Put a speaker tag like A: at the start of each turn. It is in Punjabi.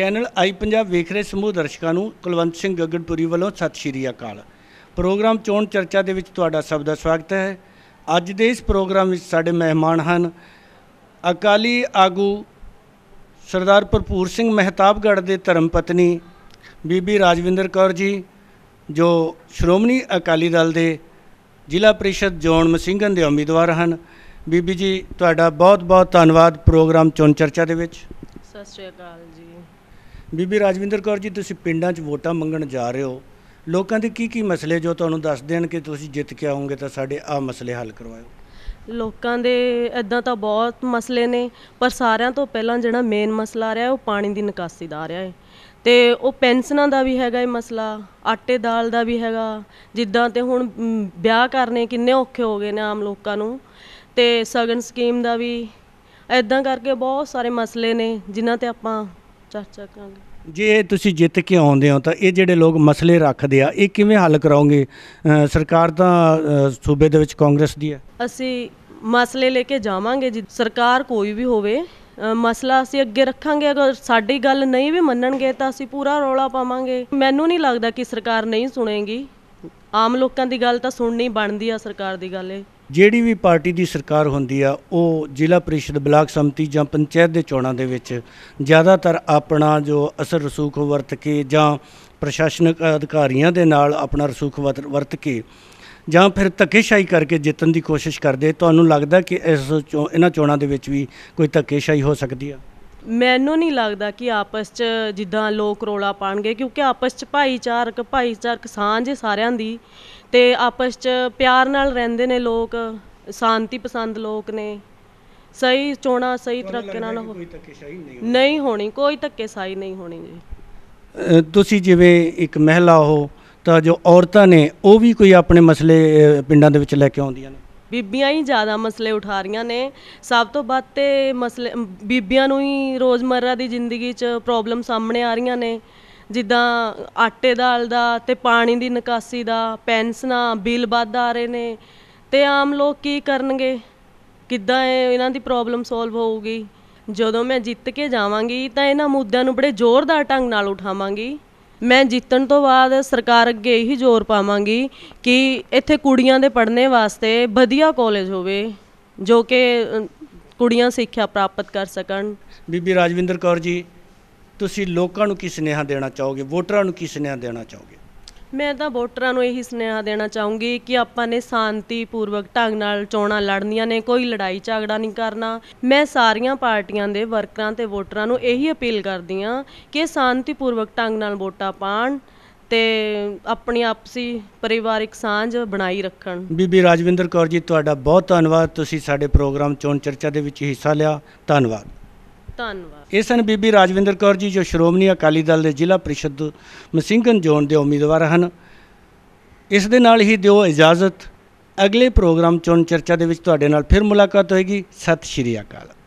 A: ਚੈਨਲ ਆਈ ਪੰਜਾਬ ਵੇਖ ਰਹੇ ਸਮੂਹ ਦਰਸ਼ਕਾਂ ਨੂੰ ਕੁਲਵੰਤ ਸਿੰਘ ਗੱਗੜਪੁਰੀ ਵੱਲੋਂ ਸਤਿ ਸ਼੍ਰੀ ਅਕਾਲ ਪ੍ਰੋਗਰਾਮ ਚੋਣ ਚਰਚਾ ਦੇ ਵਿੱਚ ਤੁਹਾਡਾ ਸਭ ਦਾ ਸਵਾਗਤ ਹੈ ਅੱਜ ਦੇ ਇਸ ਪ੍ਰੋਗਰਾਮ ਵਿੱਚ ਸਾਡੇ ਮਹਿਮਾਨ ਹਨ ਅਕਾਲੀ ਆਗੂ ਸਰਦਾਰ ਭਰਪੂਰ ਸਿੰਘ ਮਹਿਤਾਬਗੜ੍ਹ ਦੇ ਧਰਮ ਪਤਨੀ ਬੀਬੀ ਰਾਜਵਿੰਦਰ ਕੌਰ ਜੀ ਜੋ ਸ਼੍ਰੋਮਣੀ ਅਕਾਲੀ ਦਲ ਦੇ ਜ਼ਿਲ੍ਹਾ ਪ੍ਰੀਸ਼ਦ ਜੋਨ ਮਸਿੰਘਨ ਦੇ ਉਮੀਦਵਾਰ ਹਨ ਬੀਬੀ ਜੀ ਤੁਹਾਡਾ ਬਹੁਤ-ਬਹੁਤ ਧੰਨਵਾਦ ਪ੍ਰੋਗਰਾਮ ਚੋਣ ਚਰਚਾ ਦੇ ਵਿੱਚ ਸਤਿ ਸ਼੍ਰੀ ਅਕਾਲ ਬੀਬੀ ਰਾਜਵਿੰਦਰ ਕੌਰ ਜੀ ਤੁਸੀਂ ਪਿੰਡਾਂ 'ਚ ਵੋਟਾਂ ਮੰਗਣ ਜਾ ਰਹੇ ਹੋ ਲੋਕਾਂ ਦੇ ਕੀ ਕੀ ਮਸਲੇ ਜੋ ਤੁਹਾਨੂੰ ਦੱਸ ਦੇਣ ਕਿ ਤੁਸੀਂ ਜਿੱਤ ਕੇ ਆਉਂਗੇ ਤਾਂ ਸਾਡੇ ਆ ਮਸਲੇ ਹੱਲ ਕਰਵਾਓ
B: ਲੋਕਾਂ ਦੇ ਇਦਾਂ ਤਾਂ ਬਹੁਤ ਮਸਲੇ ਨੇ ਪਰ ਸਾਰਿਆਂ ਤੋਂ ਪਹਿਲਾਂ ਜਿਹੜਾ ਮੇਨ ਮਸਲਾ ਆ ਰਿਹਾ ਉਹ ਪਾਣੀ ਦੀ ਨਿਕਾਸੀ ਦਾ ਆ ਰਿਹਾ ਹੈ ਤੇ ਉਹ ਪੈਨਸ਼ਨਾਂ ਦਾ ਵੀ ਹੈਗਾ ਇਹ ਮਸਲਾ ਆਟੇ ਦਾਲ ਦਾ ਵੀ ਹੈਗਾ ਜਿੱਦਾਂ ਤੇ ਹੁਣ ਵਿਆਹ ਕਰਨੇ ਕਿੰਨੇ ਔਖੇ ਹੋ ਗਏ ਨੇ ਆਮ ਲੋਕਾਂ ਨੂੰ ਤੇ ਸਗਨ ਸਕੀਮ ਦਾ ਵੀ ਐਦਾਂ ਕਰਕੇ ਬਹੁਤ ਸਾਰੇ ਮਸਲੇ ਨੇ ਜਿਨ੍ਹਾਂ ਤੇ ਆਪਾਂ ਚਰਚਾ
A: ਕਰਾਂਗੇ ਜੇ ਤੁਸੀਂ ਜਿੱਤ ਕੇ ਆਉਂਦੇ ਹੋ ਤਾਂ ਇਹ ਜਿਹੜੇ ਲੋਕ ਮਸਲੇ ਰੱਖਦੇ ਆ ਇਹ ਕਿਵੇਂ ਹੱਲ ਕਰਾਉਂਗੇ ਸਰਕਾਰ ਤਾਂ ਸੂਬੇ ਦੇ ਵਿੱਚ ਕਾਂਗਰਸ ਦੀ ਹੈ
B: ਅਸੀਂ ਮਸਲੇ ਲੈ ਕੇ ਜਾਵਾਂਗੇ ਜੀ ਸਰਕਾਰ ਕੋਈ ਵੀ ਹੋਵੇ ਮਸਲਾ ਅਸੀਂ ਅੱਗੇ ਰੱਖਾਂਗੇ ਅਗਰ ਸਾਡੀ ਗੱਲ ਨਹੀਂ ਵੀ ਮੰਨਣਗੇ ਤਾਂ ਅਸੀਂ ਪੂਰਾ ਰੋਲਾ ਪਾਵਾਂਗੇ ਮੈਨੂੰ ਨਹੀਂ ਲੱਗਦਾ ਕਿ ਸਰਕਾਰ ਨਹੀਂ ਸੁਣੇਗੀ ਆਮ ਲੋਕਾਂ ਦੀ ਗੱਲ ਤਾਂ ਸੁਣਨੀ ਬਣਦੀ ਆ ਸਰਕਾਰ ਦੀ ਗੱਲ ਏ
A: ਜਿਹੜੀ ਵੀ ਪਾਰਟੀ ਦੀ ਸਰਕਾਰ ਹੁੰਦੀ ਆ ਉਹ ਜ਼ਿਲ੍ਹਾ ਪ੍ਰੀਸ਼ਦ ਬਲਾਕ ਸੰਮਤੀ ਜਾਂ ਪੰਚਾਇਤ ਦੇ ਚੋਣਾਂ ਦੇ ਵਿੱਚ ਜ਼ਿਆਦਾਤਰ ਆਪਣਾ ਜੋ ਅਸਰ ਰਸੂਖ ਵਰਤ ਕੇ ਜਾਂ ਪ੍ਰਸ਼ਾਸਨਿਕ ਅਧਿਕਾਰੀਆਂ ਦੇ ਨਾਲ ਆਪਣਾ ਰਸੂਖ ਵਰਤ ਕੇ ਜਾਂ ਫਿਰ ਧੱਕੇਸ਼ਾਹੀ ਕਰਕੇ ਜਿੱਤਣ ਦੀ ਕੋਸ਼ਿਸ਼ ਕਰਦੇ ਤੁਹਾਨੂੰ ਲੱਗਦਾ ਕਿ ਇਸ ਇਹਨਾਂ ਚੋਣਾਂ ਦੇ ਵਿੱਚ ਵੀ ਕੋਈ ਧੱਕੇਸ਼ਾਹੀ ਹੋ ਸਕਦੀ ਆ
B: ਮੈਨੂੰ ਨਹੀਂ ਲੱਗਦਾ ਕਿ ਆਪਸ 'ਚ ਜਿੱਦਾਂ ਲੋਕ ਰੋਲਾ ਪਾਣਗੇ ਕਿਉਂਕਿ ਆਪਸ 'ਚ ਭਾਈਚਾਰਕ ਭਾਈਚਾਰਕ ਸਾਂਝ ਸਾਰਿਆਂ ਦੀ ਤੇ ਆਪਸ 'ਚ ਪਿਆਰ ਨਾਲ ਰਹਿੰਦੇ ਨੇ ਲੋਕ ਸ਼ਾਂਤੀ ਪਸੰਦ ਲੋਕ ਨੇ ਸਹੀ ਚੋਣਾ ਸਹੀ ਤਰੀਕੇ ਨਾਲ ਹੋ ਨਹੀਂ ਹੋਣੀ ਕੋਈ ਧੱਕੇਸ਼ਾਹੀ ਨਹੀਂ ਹੋਣੀ
A: ਜੀ ਤੁਸੀਂ ਜਿਵੇਂ ਇੱਕ ਮਹਿਲਾ ਹੋ ਤਾਂ ਜੋ ਔਰਤਾਂ ਨੇ ਉਹ ਵੀ ਕੋਈ ਆਪਣੇ ਮਸਲੇ ਪਿੰਡਾਂ ਦੇ ਵਿੱਚ ਲੈ ਕੇ ਆਉਂਦੀਆਂ ਨੇ
B: ਬੀਬੀਆਂ ਹੀ ਜ਼ਿਆਦਾ ਮਸਲੇ ਉਠਾ ਰਹੀਆਂ ਨੇ ਸਭ ਤੋਂ ਵੱਧ ਤੇ ਮਸਲੇ ਬੀਬੀਆਂ ਨੂੰ ਹੀ ਰੋਜ਼ਮਰਰਾ ਦੀ ਜ਼ਿੰਦਗੀ 'ਚ ਪ੍ਰੋਬਲਮ ਸਾਹਮਣੇ ਆ ਰਹੀਆਂ ਨੇ ਜਿੱਦਾਂ ਆਟੇ ਦਾਲ ਦਾ ਤੇ ਪਾਣੀ ਦੀ ਨਿਕਾਸੀ ਦਾ ਪੈਨਸ਼ਨਾਂ ਬਿੱਲ ਵੱਧ ਆ ਰਹੇ ਨੇ ਤੇ ਆਮ ਲੋਕ ਕੀ ਕਰਨਗੇ ਕਿੱਦਾਂ ਇਹ ਇਹਨਾਂ ਦੀ ਪ੍ਰੋਬਲਮ ਸੋਲਵ ਹੋਊਗੀ ਜਦੋਂ ਮੈਂ ਜਿੱਤ ਕੇ ਜਾਵਾਂਗੀ ਤਾਂ ਇਹਨਾਂ ਮੁੱਦਿਆਂ ਨੂੰ ਬੜੇ ਜ਼ੋਰਦਾਰ ਢੰਗ ਨਾਲ ਉਠਾਵਾਂਗੀ ਮੈਂ ਜਿੱਤਣ ਤੋਂ ਬਾਅਦ ਸਰਕਾਰ ਅੱਗੇ ਇਹੀ ਜ਼ੋਰ ਪਾਵਾਂਗੀ ਕਿ ਇੱਥੇ ਕੁੜੀਆਂ ਦੇ ਪੜ੍ਹਨੇ ਵਾਸਤੇ ਵਧੀਆ ਕਾਲਜ ਹੋਵੇ ਜੋ ਕਿ ਕੁੜੀਆਂ ਸਿੱਖਿਆ ਪ੍ਰਾਪਤ ਕਰ ਸਕਣ
A: ਬੀਬੀ ਰਾਜਵਿੰਦਰ ਕੌਰ ਜੀ ਤੁਸੀਂ ਲੋਕਾਂ ਨੂੰ ਕੀ ਸੁਨੇਹਾ ਦੇਣਾ ਚਾਹੋਗੇ ਵੋਟਰਾਂ ਨੂੰ ਕੀ ਸੁਨੇਹਾ ਦੇਣਾ ਚਾਹੋਗੇ
B: ਮੈਂ ਤਾਂ ਵੋਟਰਾਂ ਨੂੰ ਇਹੀ ਸੁਨੇਹਾ ਦੇਣਾ ਚਾਹੂੰਗੀ ਕਿ ਆਪਾਂ ਨੇ ਸ਼ਾਂਤੀਪੂਰਵਕ ਢੰਗ ਨਾਲ ਚੋਣਾਂ ਲੜਨੀਆਂ ਨੇ ਕੋਈ ਲੜਾਈ ਝਗੜਾ ਨਹੀਂ ਕਰਨਾ ਮੈਂ ਸਾਰੀਆਂ ਪਾਰਟੀਆਂ ਦੇ ਵਰਕਰਾਂ ਤੇ ਵੋਟਰਾਂ ਨੂੰ ਇਹੀ ਅਪੀਲ ਕਰਦੀ ਆ ਕਿ ਸ਼ਾਂਤੀਪੂਰਵਕ ਢੰਗ ਨਾਲ ਵੋਟਾਂ ਪਾਣ ਤੇ ਆਪਣੀ ਆਪਸੀ ਪਰਿਵਾਰਿਕ ਸਾਂਝ ਬਣਾਈ ਰੱਖਣ
A: ਬੀਬੀ ਰਾਜਵਿੰਦਰ ਕੌਰ ਜੀ ਤੁਹਾਡਾ ਬਹੁਤ ਧੰਨਵਾਦ ਤੁਸੀਂ ਸਾਡੇ ਪ੍ਰੋਗਰਾਮ ਚੋਣ ਚਰਚਾ ਦੇ ਵਿੱਚ ਹਿੱਸਾ ਲਿਆ ਧੰਨਵਾਦ ਧੰਨਵਾਦ ਇਹ ਸਨ ਬੀਬੀ ਰਾਜਵਿੰਦਰ ਕੌਰ ਜੀ ਜੋ ਸ਼੍ਰੋਮਣੀ ਅਕਾਲੀ ਦਲ ਦੇ ਜ਼ਿਲ੍ਹਾ ਪ੍ਰੀਸ਼ਦ ਮਸਿੰਘਨ ਜ਼ੋਨ ਦੇ ਉਮੀਦਵਾਰ ਹਨ ਇਸ ਦੇ ਨਾਲ ਹੀ ਦਿਓ ਇਜਾਜ਼ਤ ਅਗਲੇ ਪ੍ਰੋਗਰਾਮ ਚੋਣ ਚਰਚਾ ਦੇ ਵਿੱਚ ਤੁਹਾਡੇ ਨਾਲ ਫਿਰ ਮੁਲਾਕਾਤ ਹੋਏਗੀ ਸਤਿ ਸ਼੍ਰੀ ਅਕਾਲ